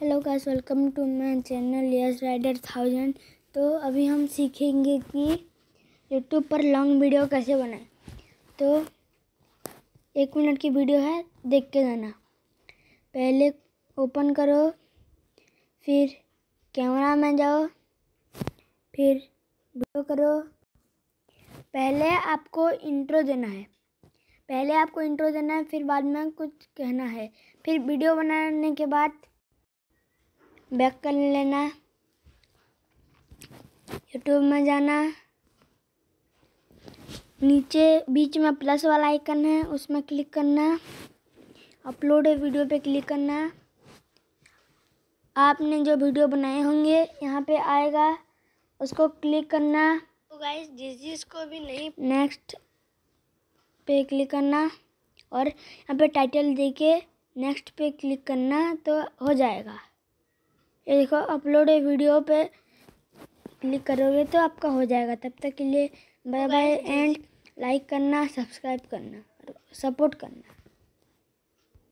hello guys welcome to my channel yes rider thousand तो अभी हम सीखेंगे कि यूट्यूब पर लॉन्ग वीडियो कैसे बनाए तो एक मिनट की वीडियो है देख के जाना पहले ओपन करो फिर कैमरा में जाओ फिर वीडियो करो पहले आपको इंट्रो देना है पहले आपको इंट्रो देना है फिर बाद में कुछ कहना है फिर वीडियो बनाने के बाद बैक कर लेना यूट्यूब में जाना नीचे बीच में प्लस वाला आइकन है उसमें क्लिक करना अपलोड है वीडियो पे क्लिक करना आपने जो वीडियो बनाए होंगे यहाँ पे आएगा उसको क्लिक करना तो गाइस जिस जिस को भी नहीं नेक्स्ट पे क्लिक करना और यहाँ पे टाइटल देके नेक्स्ट पे क्लिक करना तो हो जाएगा ये देखो अपलोड वीडियो पे क्लिक करोगे तो आपका हो जाएगा तब तक के लिए बाय बाय एंड लाइक करना सब्सक्राइब करना और सपोर्ट करना